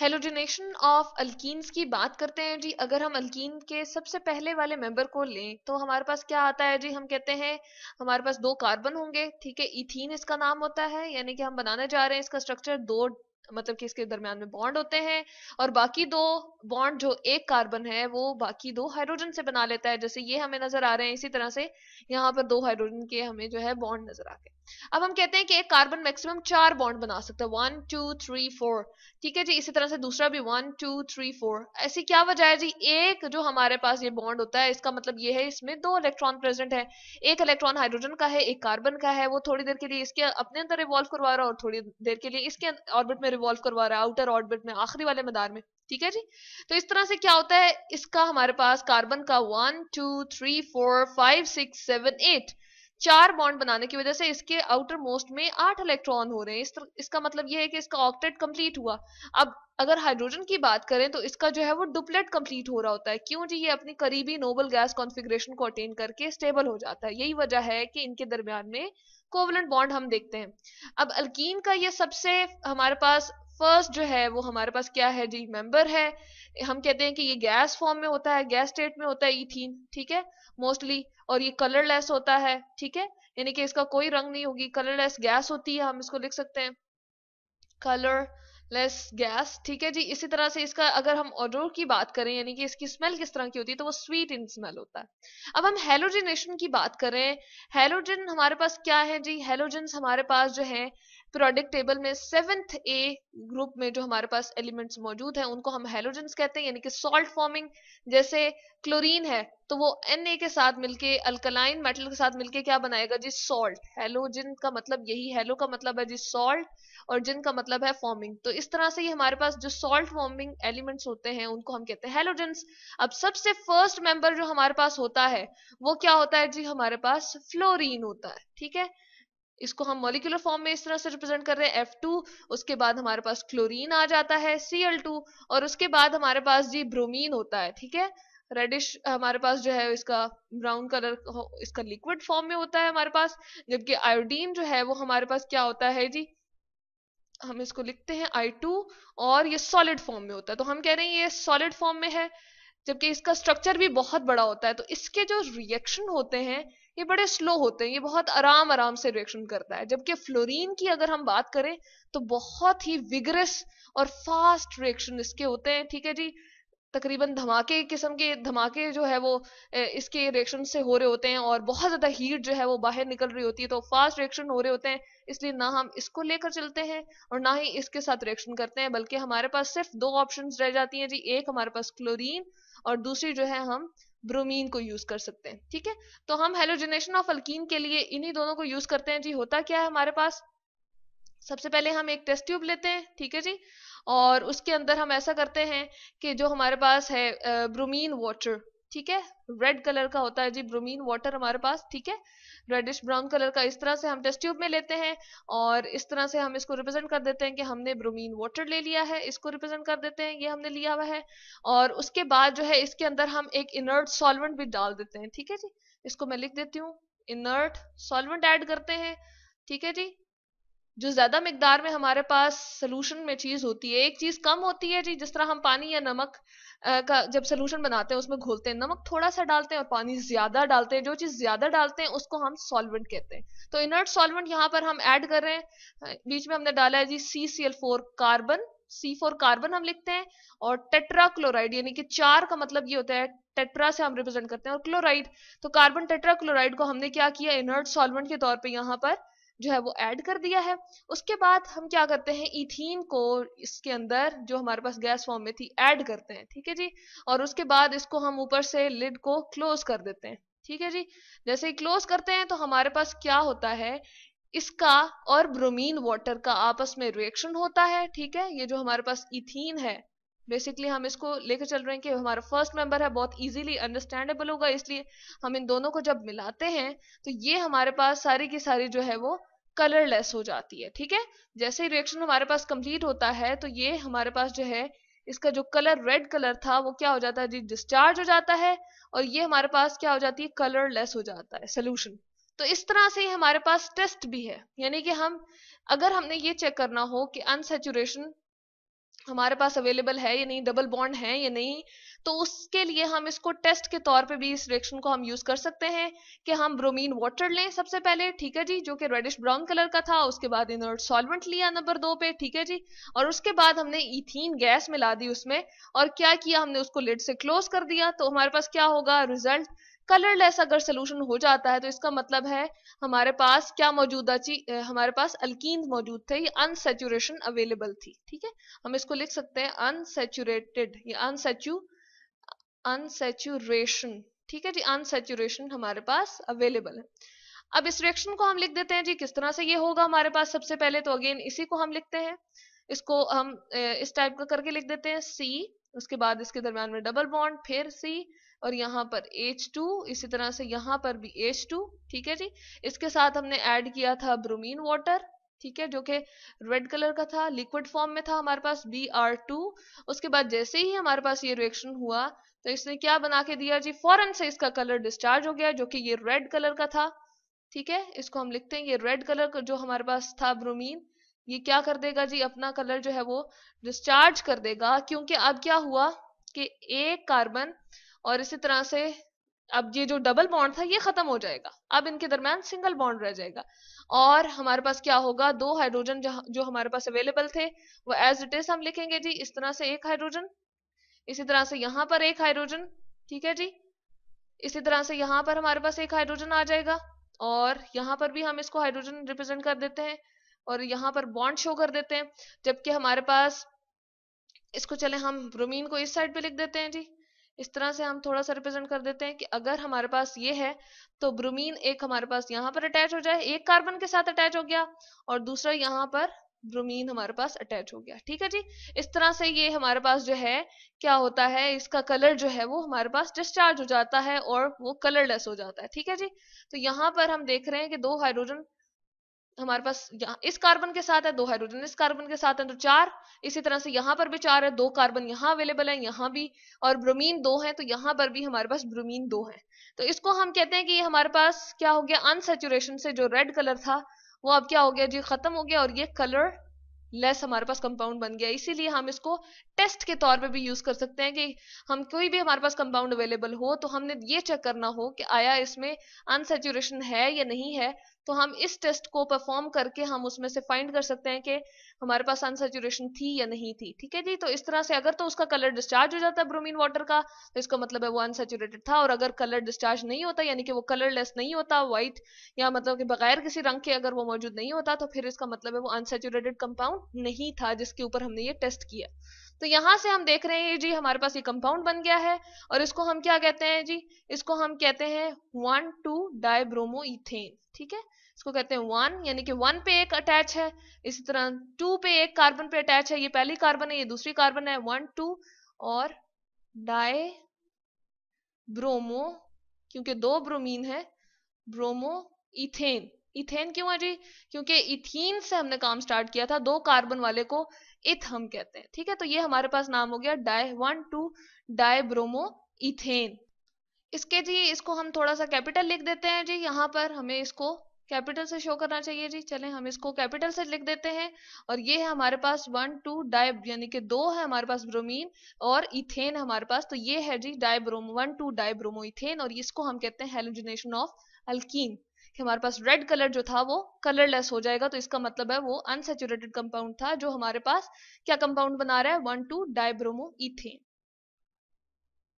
halogenation of alkenes की बात करते हैं जी अगर हम अल्कीन के सबसे पहले वाले मेंबर को लें तो हमारे पास क्या आता है जी हम कहते हैं हमारे पास दो कार्बन होंगे ठीक है इथीन इसका नाम होता है यानी कि हम बनाने जा रहे हैं इसका स्ट्रक्चर दो मतलब कि इसके दरमियान में बॉन्ड होते हैं और बाकी दो बॉन्ड जो एक कार्बन है वो बाकी दो हाइड्रोजन से बना लेता है जैसे ये हमें नजर आ रहे हैं इसी तरह से यहाँ पर दो हाइड्रोजन के हमें जो है बॉन्ड नजर आ गए अब हम कहते हैं कि एक कार्बन मैक्सिमम चार बॉन्ड बना सकता है वन टू थ्री फोर ठीक है जी इसी तरह से दूसरा भी वन टू थ्री फोर ऐसी क्या वजह है जी एक जो हमारे पास ये बॉन्ड होता है इसका मतलब ये है इसमें दो इलेक्ट्रॉन प्रेजेंट है एक इलेक्ट्रॉन हाइड्रोजन का है एक कार्बन का है वो थोड़ी देर के लिए इसके अपने अंदर रिवॉल्व करवा रहा है और थोड़ी देर के लिए इसके ऑर्बिट में रिवॉल्व करवा रहा है आउटर ऑर्बिट में आखिरी वाले मैदान में ठीक है जी तो इस तरह से क्या होता है इसका हमारे पास कार्बन का one two three four five six seven eight चार बॉन्ड बनाने की वजह से इसके आउटर मोस्ट में आठ इलेक्ट्रॉन हो रहे हैं इस तर, इसका मतलब यह है कि इसका ऑक्टेट कंप्लीट हुआ अब अगर हाइड्रोजन की बात करें तो इसका जो है वो डुप्लेट कंप्लीट हो रहा होता है क्यों जी ये अपनी करीबी नोबल गैस कॉन्फिग्रेशन को अटेन करके स्टेबल हो जाता है यही वजह है कि इनके दरमियान में कोवलेंट बॉन्ड हम देखते हैं अब अल्कीन का ये सबसे हमारे पास फर्स्ट जो है वो हमारे पास क्या है जी मेंबर है हम कहते हैं कि ये गैस फॉर्म में होता है गैस स्टेट में होता है इथीन ठीक है मोस्टली और ये कलरलेस होता है ठीक है यानी कि इसका कोई रंग नहीं होगी कलरलेस गैस होती है हम इसको लिख सकते हैं कलर लेस गैस ठीक है जी इसी तरह से इसका अगर हम ऑडोर की बात करें यानी कि इसकी स्मेल किस तरह की होती है तो वो स्वीट इन स्मेल होता है अब हम हेलोजनेशन की बात करें हेलोजन हमारे पास क्या है जी हेलोजिन हमारे पास जो है प्रोडक्ट टेबल में सेवेंथ ए ग्रुप में जो हमारे पास एलिमेंट्स मौजूद हैं उनको हम हेलोजेंस कहते हैं यानी कि सॉल्ट फॉर्मिंग जैसे क्लोरीन है तो वो एन ए के साथ मिलके अल्कलाइन मेटल के साथ मिलके क्या बनाएगा जी सॉल्ट हेलोजिन का मतलब यही हेलो का मतलब है जी सॉल्ट और जिन का मतलब है फॉर्मिंग तो इस तरह से ये हमारे पास जो सॉल्ट फॉर्मिंग एलिमेंट्स होते हैं उनको हम कहते हैं हेलोजेंस अब सबसे फर्स्ट मेंबर जो हमारे पास होता है वो क्या होता है जी हमारे पास फ्लोरीन होता है ठीक है इसको हम मोलिकुलर फॉर्म में इस तरह से रिप्रेजेंट कर रहे हैं F2 उसके बाद हमारे पास क्लोरीन आ जाता है Cl2 और उसके बाद हमारे पास जी ब्रोमीन होता है ठीक है रेडिश हमारे पास जो है इसका ब्राउन कलर इसका लिक्विड फॉर्म में होता है हमारे पास जबकि आयोडीन जो है वो हमारे पास क्या होता है जी हम इसको लिखते हैं आई टू और ये सॉलिड फॉर्म में होता है तो हम कह रहे हैं ये सॉलिड फॉर्म में है जबकि इसका स्ट्रक्चर भी बहुत बड़ा होता है तो इसके जो रिएक्शन होते हैं ये बड़े स्लो होते हैं ये बहुत आराम आराम से रिएक्शन करता है जबकि फ्लोरीन की अगर हम बात करें तो बहुत ही विगरेस और फास्ट रिएक्शन इसके होते हैं ठीक है जी तकरीबन धमाके किस्म के धमाके जो है वो इसके रिएक्शन से हो रहे होते हैं और बहुत ज़्यादा हीट जो है वो बाहर निकल रही होती है तो फास्ट रिएक्शन हो रहे होते हैं इसलिए ना हम इसको लेकर चलते हैं और ना ही इसके साथ रिएक्शन करते हैं बल्कि हमारे पास सिर्फ दो ऑप्शन रह जाती हैं जी एक हमारे पास क्लोरीन और दूसरी जो है हम ब्रोमीन को यूज कर सकते हैं ठीक है तो हम हेलोजनेशन ऑफ अल्कीन के लिए इन्हीं दोनों को यूज करते हैं जी होता क्या है हमारे पास सबसे पहले हम एक टेस्ट ट्यूब लेते हैं ठीक है जी और उसके अंदर हम ऐसा करते हैं कि जो हमारे पास है ब्रोमीन वाटर ठीक है रेड कलर का होता है जी ब्रोमीन वाटर हमारे पास ठीक है रेडिश ब्राउन कलर का इस तरह से हम टेस्ट ट्यूब में लेते हैं और इस तरह से हम इसको रिप्रेजेंट कर देते हैं कि हमने ब्रोमीन वाटर ले लिया है इसको रिप्रेजेंट कर देते हैं ये हमने लिया हुआ है और उसके बाद जो है इसके अंदर हम एक इनर्ट सॉल्वेंट भी डाल देते हैं ठीक है जी इसको मैं लिख देती हूँ इनर्ट सॉल्वेंट ऐड करते हैं ठीक है जी जो ज्यादा मकदार में हमारे पास सोल्यूशन में चीज होती है एक चीज कम होती है जी जिस तरह हम पानी या नमक का जब सोल्यूशन बनाते हैं उसमें घोलते हैं नमक थोड़ा सा डालते हैं और पानी ज्यादा डालते हैं जो चीज ज्यादा डालते हैं उसको हम सॉल्वेंट कहते हैं तो इनर्ट सॉल्वेंट यहाँ पर हम ऐड कर रहे हैं बीच में हमने डाला है जी C C L four carbon C four carbon हम लिखते हैं और टेट्रा क्लोराइड यानी कि चार का मतलब ये होता है टेट्रा से हम रिप्रेजेंट करते हैं और क्लोराइड तो कार्बन टेट्रा क्लोराइड को हमने क्या किया इनर्ट सॉल्वेंट के तौर पर यहाँ पर जो है वो ऐड कर दिया है उसके बाद हम क्या करते हैं इथीन को इसके अंदर जो हमारे पास गैस फॉर्म में थी ऐड करते हैं ठीक है जी और उसके बाद इसको हम ऊपर से लिड को क्लोज कर देते हैं ठीक है जी जैसे ही क्लोज करते हैं तो हमारे पास क्या होता है इसका और ब्रोमीन वाटर का आपस में रिएक्शन होता है ठीक है ये जो हमारे पास इथीन है बेसिकली हम इसको लेकर चल रहे हैं कि हमारा फर्स्ट मेंबर है बहुत इजीली अंडरस्टैंडेबल होगा इसलिए हम इन दोनों को जब मिलाते हैं तो ये हमारे पास सारी की सारी जो है वो कलरलेस हो जाती है ठीक है जैसे ही रिएक्शन हमारे पास कंप्लीट होता है तो ये हमारे पास जो है इसका जो कलर रेड कलर था वो क्या हो जाता है जी डिस्चार्ज हो जाता है और ये हमारे पास क्या हो जाती है कलरलेस हो जाता है सोल्यूशन तो इस तरह से हमारे पास टेस्ट भी है यानी कि हम अगर हमने ये चेक करना हो कि अनसेचुरेशन हमारे पास अवेलेबल है या नहीं डबल बॉन्ड है या नहीं तो उसके लिए हम इसको टेस्ट के तौर पे भी इस रिएक्शन को हम यूज कर सकते हैं कि हम ब्रोमीन वाटर लें सबसे पहले ठीक है जी जो कि रेडिश ब्राउन कलर का था उसके बाद इनर्ट सॉल्वेंट लिया नंबर दो पे ठीक है जी और उसके बाद हमने इथीन गैस मिला दी उसमें और क्या किया हमने उसको लिड से क्लोज कर दिया तो हमारे पास क्या होगा रिजल्ट कलरलेस अगर सोल्यूशन हो जाता है तो इसका मतलब है हमारे पास क्या मौजूदा चीज हमारे पास अल्कीन मौजूद थे अनसेचुरेशन अवेलेबल थी ठीक है हम इसको लिख सकते हैं अनसेचुरेटेड ये अनसेचु अनसेचुरेशन ठीक है जी अनसेचुरेशन हमारे पास अवेलेबल है अब इस रिएक्शन को हम लिख देते हैं जी किस तरह से ये होगा हमारे पास सबसे पहले तो अगेन इसी को हम लिखते हैं इसको हम इस टाइप का करके लिख देते हैं सी उसके बाद इसके दरम्यान में डबल बॉन्ड फिर सी और यहाँ पर एच टू इसी तरह से यहाँ पर भी एच टू ठीक है जी इसके साथ हमने ऐड किया था ब्रोमीन वाटर ठीक है जो कि रेड कलर का था लिक्विड फॉर्म में था हमारे पास बी आर टू उसके बाद जैसे ही हमारे पास ये रिएक्शन हुआ तो इसने क्या बना के दिया जी फॉरन से इसका कलर डिस्चार्ज हो गया जो कि ये रेड कलर का था ठीक है इसको हम लिखते हैं ये रेड कलर जो हमारे पास था ब्रोमीन ये क्या कर देगा जी अपना कलर जो है वो डिस्चार्ज कर देगा क्योंकि अब क्या हुआ कि एक कार्बन और इसी तरह से अब ये जो डबल बॉन्ड था ये खत्म हो जाएगा अब इनके दरमियान सिंगल बॉन्ड रह जाएगा और हमारे पास क्या होगा दो हाइड्रोजन जो हमारे पास अवेलेबल थे वो एज इट इज हम लिखेंगे जी इस तरह से एक हाइड्रोजन इसी तरह से यहाँ पर एक हाइड्रोजन ठीक है जी इसी तरह से यहाँ पर हमारे पास एक हाइड्रोजन आ जाएगा और यहाँ पर भी हम इसको हाइड्रोजन रिप्रेजेंट कर देते हैं और यहाँ पर बॉन्ड शो कर देते हैं जबकि हमारे पास इसको चले हम ब्रोमीन को इस साइड पे लिख देते हैं जी इस तरह से हम थोड़ा सा रिप्रेजेंट कर देते हैं कि अगर हमारे पास ये है तो ब्रोमीन एक हमारे पास यहाँ पर अटैच हो जाए एक कार्बन के साथ अटैच हो गया और दूसरा यहाँ पर ब्रोमीन हमारे पास अटैच हो गया ठीक है जी इस तरह से ये हमारे पास जो है क्या होता है इसका कलर जो है वो हमारे पास डिस्चार्ज हो जाता है और वो कलरलेस हो जाता है ठीक है जी तो यहाँ पर हम देख रहे हैं कि दो हाइड्रोजन हमारे पास इस कार्बन के साथ है दो हाइड्रोजन इस कार्बन के साथ है तो चार इसी तरह से यहाँ पर भी चार है दो कार्बन यहाँ अवेलेबल है यहाँ भी और ब्रोमीन दो है तो यहाँ पर भी हमारे पास ब्रोमीन दो है तो इसको हम कहते हैं कि ये हमारे पास क्या हो गया अनसेचुरेशन से जो रेड कलर था वो अब क्या हो गया जी खत्म हो गया और ये कलर लेस हमारे पास कंपाउंड बन गया इसीलिए हम इसको टेस्ट के तौर पे भी यूज कर सकते हैं कि हम कोई भी हमारे पास कंपाउंड अवेलेबल हो तो हमने ये चेक करना हो कि आया इसमें अनसेचुरेशन है या नहीं है तो हम इस टेस्ट को परफॉर्म करके हम उसमें से फाइंड कर सकते हैं कि हमारे पास अनसेचुरेशन थी या नहीं थी ठीक है जी तो इस तरह से अगर तो उसका कलर डिस्चार्ज हो जाता है ब्रोमीन वाटर का तो इसका मतलब है वो अनसेचुरेटेड था और अगर कलर डिस्चार्ज नहीं होता यानी कि वो कलरलेस नहीं होता व्हाइट या मतलब कि बगैर किसी रंग के अगर वो मौजूद नहीं होता तो फिर इसका मतलब है वो अनसेचुरेटेड कंपाउंड नहीं था जिसके ऊपर हमने ये टेस्ट किया तो यहाँ से हम देख रहे हैं जी हमारे पास ये कंपाउंड बन गया है और इसको हम क्या कहते हैं जी इसको हम कहते हैं वन टू डायब्रोमो इथेन ठीक है इसको कहते हैं वन यानी कि वन पे एक अटैच है इसी तरह टू पे एक कार्बन पे अटैच है ये पहली कार्बन है ये दूसरी कार्बन है वन टू और डाई ब्रोमो क्योंकि दो ब्रोमीन है ब्रोमो इथेन इथेन क्यों है जी क्योंकि इथीन से हमने काम स्टार्ट किया था दो कार्बन वाले को इथ हम कहते हैं ठीक है तो ये हमारे पास नाम हो गया di one two dibromo ethane इसके जी इसको हम थोड़ा सा कैपिटल लिख देते हैं जी यहाँ पर हमें इसको कैपिटल से शो करना चाहिए जी चले हम इसको कैपिटल से लिख देते हैं और ये है हमारे पास वन टू डाई यानी कि दो है हमारे पास ब्रोमीन और इथेन हमारे पास तो ये है जी dibromo one two dibromo ethane और इसको हम कहते हैं हेलोजिनेशन ऑफ अल्किन कि हमारे पास रेड कलर जो था वो कलरलेस हो जाएगा तो इसका मतलब है वो अनसेचुरेटेड कंपाउंड था जो हमारे पास क्या कंपाउंड बना रहा है वन टू डाइब्रोमो इथेन